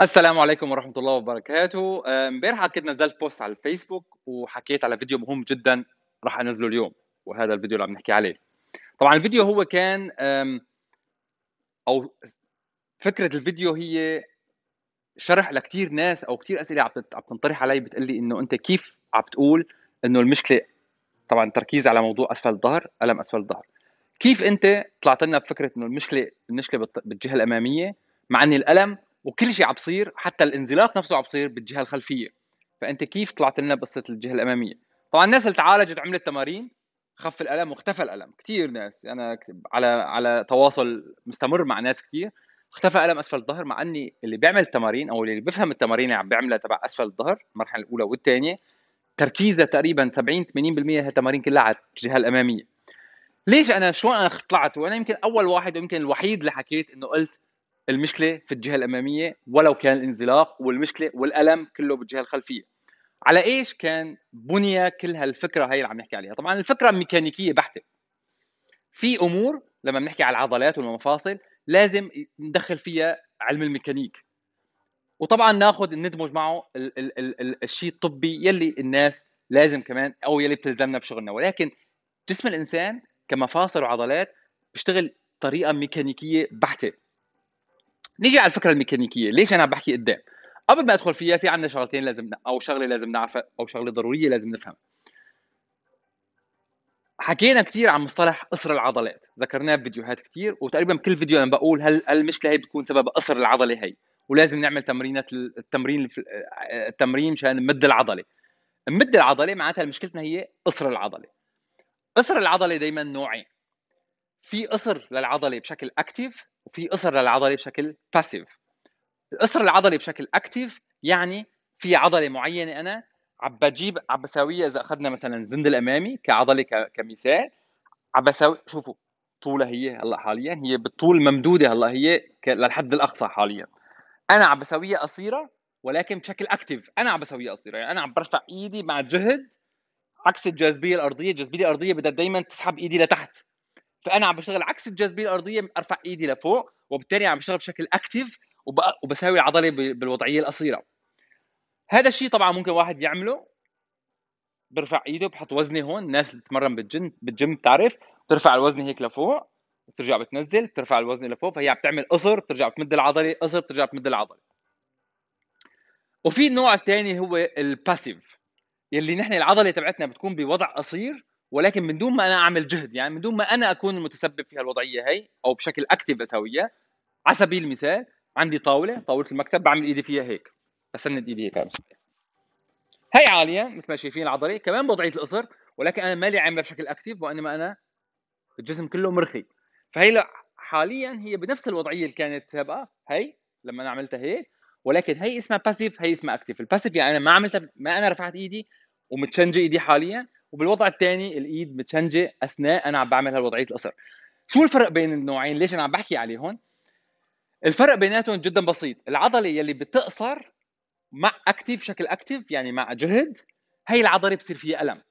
السلام عليكم ورحمه الله وبركاته آه، امبارح كنت نزلت بوست على الفيسبوك وحكيت على فيديو مهم جدا راح انزله اليوم وهذا الفيديو اللي عم نحكي عليه طبعا الفيديو هو كان او فكره الفيديو هي شرح لكثير ناس او كثير اسئله عم تنطرح علي بتقول لي انه انت كيف عم تقول انه المشكله طبعا تركيز على موضوع اسفل الظهر الم اسفل الظهر كيف انت طلعت لنا بفكره انه المشكله المشكله بالجهه الاماميه مع ان الالم وكل شيء عم بصير حتى الانزلاق نفسه عم بصير بالجهه الخلفيه فانت كيف طلعت لنا بقصه الجهه الاماميه طبعا الناس اللي تعالجت عملت تمارين خف الالم واختفى الالم كثير ناس انا على على تواصل مستمر مع ناس كثير اختفى الم اسفل الظهر مع اني اللي بيعمل التمارين او اللي بيفهم التمارين اللي عم بيعملها تبع اسفل الظهر المرحله الاولى والثانيه تركيزها تقريبا 70 80% هالتمارين كلها على الجهه الاماميه ليش انا شلون انا طلعت وانا يمكن اول واحد ويمكن الوحيد اللي حكيت انه قلت المشكله في الجهه الاماميه ولو كان الانزلاق والمشكله والالم كله بالجهه الخلفيه على ايش كان بني كل هالفكره هي اللي عم نحكي عليها طبعا الفكره ميكانيكيه بحته في امور لما بنحكي على العضلات والمفاصل لازم ندخل فيها علم الميكانيك وطبعا ناخذ ندمج معه ال ال ال ال الشيء الطبي يلي الناس لازم كمان او يلي بتلزمنا بشغلنا ولكن جسم الانسان كمفاصل وعضلات بيشتغل بطريقه ميكانيكيه بحته نيجي على الفكره الميكانيكيه ليش انا عم بحكي قدام قبل ما ادخل فيها في عندنا شغلتين لازم او شغله لازم نعرفها او شغله ضروريه لازم نفهمها حكينا كثير عن مصطلح قصر العضلات ذكرناه بفيديوهات كثير وتقريبا بكل فيديو انا بقول هل المشكله هي بتكون سبب قصر العضله هي ولازم نعمل تمرينات التمرين آه، التمرين مشان نمد العضله نمد العضله معناتها مشكلتنا هي قصر العضله قصر العضله دائما نوعين في قصر للعضله بشكل اكتيف وفي قصر للعضله بشكل باسيف القصر العضلي بشكل اكتيف يعني في عضله معينه انا عم بجيب عم بساويها اذا اخذنا مثلا زند الامامي كعضله كمثال عم بساوي شوفوا طولها هي هلا حاليا هي بالطول ممدوده هلا هي للحد الاقصى حاليا انا عم بساويها قصيره ولكن بشكل اكتيف انا عم بسويها قصيره يعني انا عم برفع ايدي مع جهد عكس الجاذبيه الارضيه الجاذبيه الارضيه بدها دائما تسحب ايدي لتحت فانا عم بشتغل عكس الجاذبيه الارضيه ارفع ايدي لفوق وبالتالي عم بشتغل بشكل اكتف وبساوي عضله بالوضعيه القصيره هذا الشيء طبعا ممكن واحد يعمله برفع ايده بحط وزني هون الناس اللي بتتمرن بالجن بالجيم بتعرف بترفع الوزن هيك لفوق بترجع بتنزل بترفع الوزن لفوق فهي عم بتعمل قصر بترجع بتمد العضله قصر بترجع بتمد العضله وفي النوع الثاني هو الباسيف يلي نحن العضله تبعتنا بتكون بوضع قصير ولكن من دون ما انا اعمل جهد يعني من دون ما انا اكون المتسبب في هالوضعيه هي او بشكل اكتف اسويها على سبيل المثال عندي طاوله طاوله المكتب بعمل ايدي فيها هيك بسند ايدي هيك هي عاليه مثل ما شايفين العضله كمان بوضعيه القصر ولكن انا مالي عاملها بشكل اكتف وانما انا الجسم كله مرخي فهي حاليا هي بنفس الوضعيه اللي كانت سابقه هي لما انا عملتها هيك ولكن هي اسمها باسيف هي اسمها اكتف الباسيف يعني انا ما عملتها ما انا رفعت ايدي ومتشنجه ايدي حاليا وبالوضع الثاني الايد متشنجه اثناء انا عم بعمل هالوضعيه القصر شو الفرق بين النوعين ليش انا عم بحكي عليهم الفرق بيناتهم جدا بسيط العضله يلي بتقصر مع اكتيف شكل اكتيف يعني مع جهد هي العضله بصير فيها الم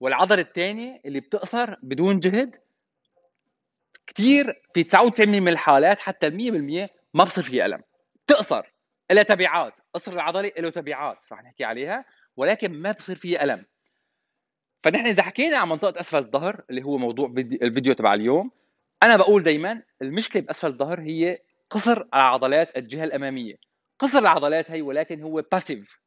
والعضله الثانيه اللي بتقصر بدون جهد كثير في 99% من الحالات حتى 100% ما بصير فيها الم بتقصر لها تبعات قصر العضلي له تبعات رح نحكي عليها ولكن ما بصير فيها الم فنحن اذا حكينا عن منطقه اسفل الظهر اللي هو موضوع الفيديو تبع اليوم انا بقول دائما المشكله باسفل الظهر هي قصر عضلات الجهه الاماميه قصر العضلات هي ولكن هو باسيف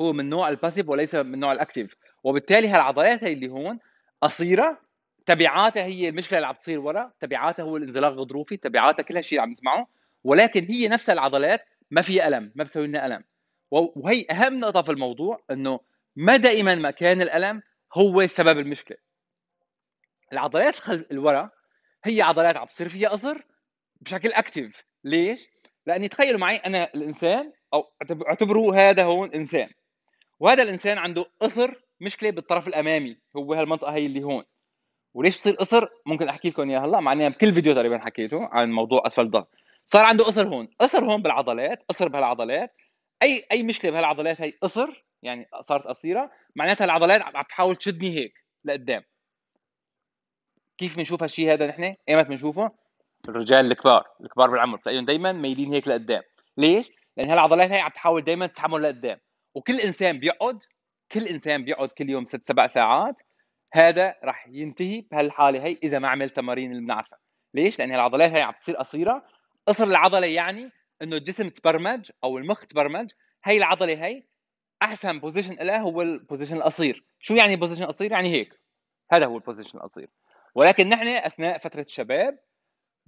هو من نوع الباسيف وليس من نوع الاكتيف وبالتالي هالعضلات هي اللي هون قصيره تبعاتها هي المشكله اللي عم تصير ورا تبعاتها هو الانزلاق الغضروفي تبعاتها كل هالشيء اللي عم نسمعه ولكن هي نفسها العضلات ما في الم ما بتسوي لنا الم وهي اهم نقطه في الموضوع انه ما دائما مكان الالم هو سبب المشكله العضلات خلف الورا هي عضلات عم بصير فيها قصر بشكل اكتف ليش لاني تخيلوا معي انا الانسان او اعتبروا هذا هون انسان وهذا الانسان عنده قصر مشكله بالطرف الامامي هو هالمنطقه هي اللي هون وليش بصير قصر ممكن احكي لكم اياها هلا معناها بكل فيديو تقريبا حكيته عن موضوع اسفل الظهر صار عنده قصر هون قصر هون بالعضلات قصر بهالعضلات اي اي مشكله بهالعضلات هي قصر يعني صارت قصيره معناتها العضلات عم تحاول تشدني هيك لقدام كيف بنشوف هالشيء هذا نحن؟ ايمت بنشوفه؟ الرجال الكبار، الكبار بالعمر بتلاقيهم دائما ميلين هيك لقدام، ليش؟ لان هالعضلات هي عم تحاول دائما تسحبهم لقدام، وكل انسان بيقعد كل انسان بيقعد كل يوم ست سبع ساعات هذا رح ينتهي بهالحاله هي اذا ما عمل تمارين اللي بنعرفها، ليش؟ لان هالعضلات هي عم تصير قصيره، قصر العضله يعني انه الجسم تبرمج او المخ تبرمج هي العضله هي احسن بوزيشن له هو البوزيشن القصير شو يعني بوزيشن قصير يعني هيك هذا هو البوزيشن القصير ولكن نحن اثناء فتره الشباب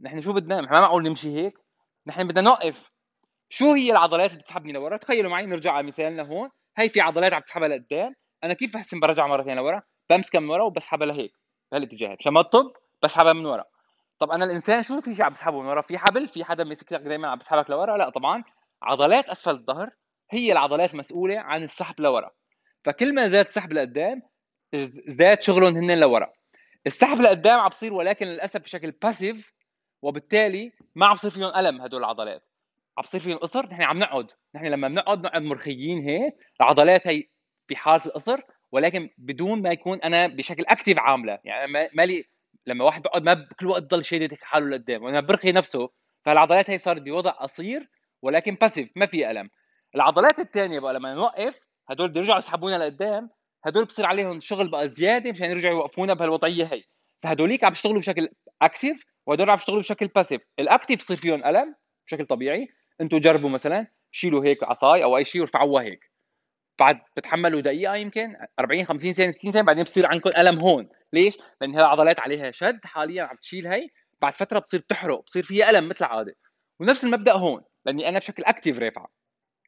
نحن شو بدنا ما معقول نمشي هيك نحن بدنا نوقف شو هي العضلات اللي بتسحبني لورا تخيلوا معي نرجع على مثالنا هون هي في عضلات عم تسحبها لقدام انا كيف بحسن برجع مرتين لورا بمسكها من ورا وبسحبها لهيك بهالاتجاه مشان ما تطب بسحبها من ورا طب انا الانسان شو في شيء عم بسحبه من ورا في حبل في حدا ماسك لك دائما عم بسحبك لورا لا طبعا عضلات اسفل الظهر هي العضلات مسؤوله عن السحب لورا فكل ما زاد السحب لقدام زاد شغلهم هن لورا السحب لقدام عم بصير ولكن للاسف بشكل باسيف وبالتالي ما عم بصير فيهم الم هدول العضلات عم بصير فيهم قصر نحن عم نقعد نحن لما بنقعد نقعد مرخيين هيك العضلات هي بحاله القصر ولكن بدون ما يكون انا بشكل اكتف عامله يعني مالي لما واحد بيقعد ما كل وقت ضل شادد حاله لقدام وانا برخي نفسه فالعضلات هي صارت بوضع قصير ولكن باسيف ما في الم العضلات الثانيه بقى لما نوقف هدول بده يرجعوا يسحبونا لقدام هدول بصير عليهم شغل بقى زياده مشان يرجعوا يوقفونا بهالوضعيه هي فهدوليك عم يشتغلوا بشكل اكتف وهدول عم يشتغلوا بشكل باسيف الاكتف بصير فيهم الم بشكل طبيعي انتم جربوا مثلا شيلوا هيك عصاي او اي شيء ورفعوها هيك بعد بتحملوا دقيقه يمكن 40 50 ثانيه 60 ثانيه بعدين بصير عندكم الم هون ليش لان هالعضلات عليها شد حاليا عم تشيل هي بعد فتره بتصير تحرق بصير فيها الم مثل العاده ونفس المبدا هون لاني انا بشكل اكتيف رافعه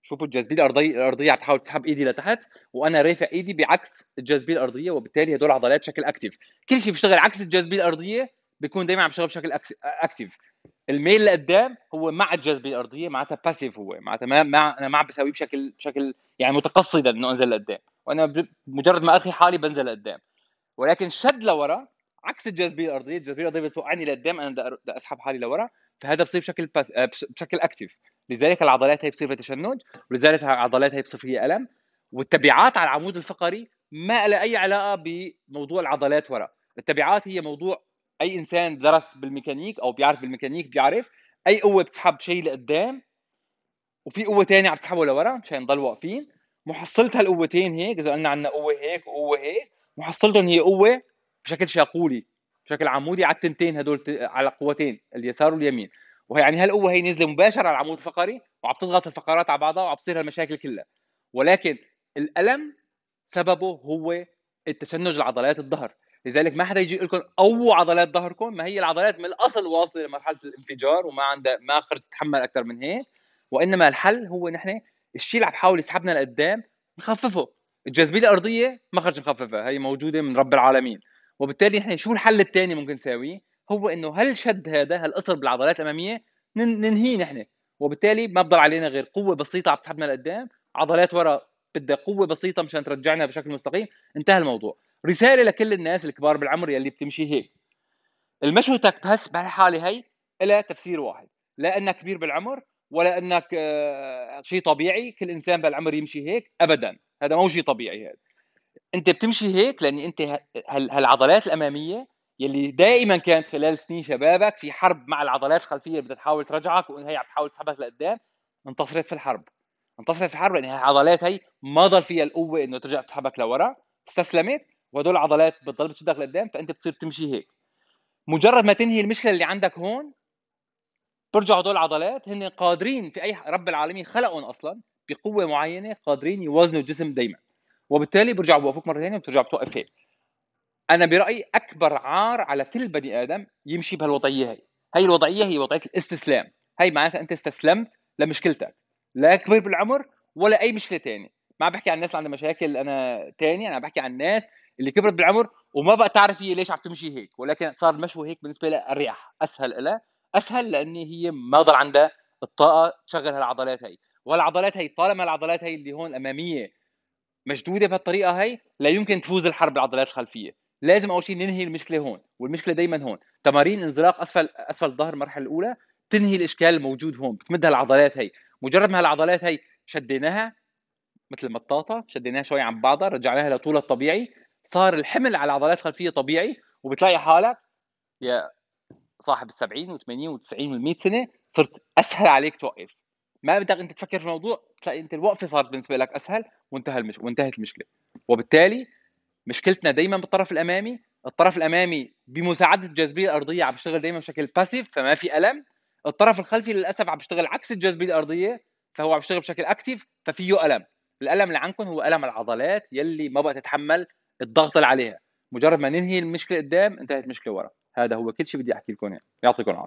شوفوا الجاذبيه الارضيه الارضيه عم تحاول تسحب ايدي لتحت وانا رافع ايدي بعكس الجاذبيه الارضيه وبالتالي هدول عضلات بشكل اكتف كل شيء بيشتغل عكس الجاذبيه الارضيه بيكون دائما عم بيشتغل بشكل اكتف الميل لقدام هو مع الجاذبيه الارضيه معناتها باسيف هو معناتها ما, مع انا ما عم بساويه بشكل بشكل يعني متقصدا انه انزل لقدام وانا مجرد ما ارخي حالي بنزل لقدام ولكن شد لورا عكس الجاذبيه الارضيه الجاذبيه الارضيه بتوقعني لقدام انا بدي اسحب حالي لورا فهذا بصير بشكل آه، باس... بشكل اكتف لذلك العضلات هي بصير فيها تشنج ولذلك العضلات هي بصير فيها الم والتبعات على العمود الفقري ما لها اي علاقه بموضوع العضلات ورا التبعات هي موضوع اي انسان درس بالميكانيك او بيعرف بالميكانيك بيعرف اي قوه بتسحب شيء لقدام وفي قوه ثانيه عم تسحبه لورا مشان نضل واقفين محصله هالقوتين هيك اذا قلنا عندنا قوه هيك وقوه هيك محصلتهم هي قوه بشكل شاقولي بشكل عمودي على التنتين هدول على قوتين اليسار واليمين وهي يعني هالقوه هي نازله مباشره على العمود الفقري وعم تضغط الفقرات على بعضها وعم تصير هالمشاكل كلها ولكن الالم سببه هو التشنج لعضلات الظهر لذلك ما حدا يجي يقول لكم قووا عضلات ظهركم ما هي العضلات من الاصل واصله لمرحله الانفجار وما عندها ما خرج تتحمل اكثر من هيك وانما الحل هو نحن الشيء اللي عم يحاول يسحبنا لقدام نخففه الجاذبيه الارضيه ما خرج نخففها هي موجوده من رب العالمين وبالتالي نحن شو الحل الثاني ممكن نساويه هو انه هل شد هذا هالقصر بالعضلات الاماميه ننهيه نحن وبالتالي ما بضل علينا غير قوه بسيطه عم تسحبنا لقدام عضلات ورا بدها قوه بسيطه مشان ترجعنا بشكل مستقيم انتهى الموضوع رساله لكل الناس الكبار بالعمر يلي بتمشي هيك المشي بس بهالحاله هي لها تفسير واحد لا انك كبير بالعمر ولا انك آه، شيء طبيعي كل انسان بالعمر يمشي هيك ابدا هذا مو شيء طبيعي هذا انت بتمشي هيك لاني انت هالعضلات الاماميه يلي دائما كانت خلال سنين شبابك في حرب مع العضلات الخلفيه بدها تحاول ترجعك وهي عم تحاول تسحبك لقدام انتصرت في الحرب انتصرت في الحرب لان العضلات هي ما ضل فيها القوه انه ترجع تسحبك لورا استسلمت وهدول العضلات بتضل بتشدك لقدام فانت بتصير تمشي هيك مجرد ما تنهي المشكله اللي عندك هون برجعوا هدول العضلات هن قادرين في اي رب العالمين خلقهم اصلا بقوه معينه قادرين يوازنوا الجسم دائما وبالتالي بيرجعوا بوقفوك مره ثانيه وبترجع بتوقف هيك انا برايي اكبر عار على كل بني ادم يمشي بهالوضعيه هي هي الوضعيه هي وضعيه الاستسلام هي معناتها انت استسلمت لمشكلتك لا كبير بالعمر ولا اي مشكله ثانيه ما عم بحكي عن الناس اللي عندها مشاكل انا تاني انا عم بحكي عن الناس اللي كبرت بالعمر وما بقى تعرف هي ليش عم تمشي هيك ولكن صار المشوى هيك بالنسبه لها اريح اسهل لها اسهل لان هي ما ضل عندها الطاقه تشغل هالعضلات هي وهالعضلات هي طالما العضلات هي اللي هون الاماميه مشدوده بهالطريقه هي لا يمكن تفوز الحرب بالعضلات الخلفيه لازم اول شيء ننهي المشكله هون والمشكله دائما هون تمارين انزلاق اسفل اسفل الظهر المرحله الاولى تنهي الاشكال الموجود هون بتمد هالعضلات هي مجرد ما هالعضلات هي شديناها مثل المطاطه شديناها شوي عن بعضها رجعناها لطولها الطبيعي صار الحمل على العضلات الخلفيه طبيعي وبتلاقي حالك يا صاحب ال 70 و80 و90 و100 سنه صرت اسهل عليك توقف ما بدك انت تفكر في الموضوع تلاقي انت الوقفه صارت بالنسبه لك اسهل وانتهى المش... وانتهت المشكله وبالتالي مشكلتنا دايما بالطرف الامامي الطرف الامامي بمساعده الجاذبيه الارضيه عم بيشتغل دايما بشكل باسيف فما في الم الطرف الخلفي للاسف عم بيشتغل عكس الجاذبيه الارضيه فهو عم بيشتغل بشكل اكتيف ففيه الم الالم اللي عندكم هو الم العضلات يلي ما بقى تتحمل الضغط اللي عليها مجرد ما ننهي المشكله قدام انتهت المشكله ورا هذا هو كل شيء بدي احكي لكم اياه يعطيكم العافيه